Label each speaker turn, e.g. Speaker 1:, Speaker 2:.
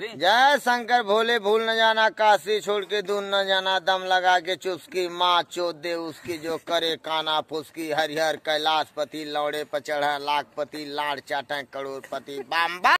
Speaker 1: जय शंकर भोले भूल न जाना काशी छोड़ के दून न जाना दम लगा के चुपकी माँ चोद दे उसकी जो करे काना फुसकी हरिहर कैलाश पति लौड़े पर लाख पति लाड़ चाटे करोड़पति बाम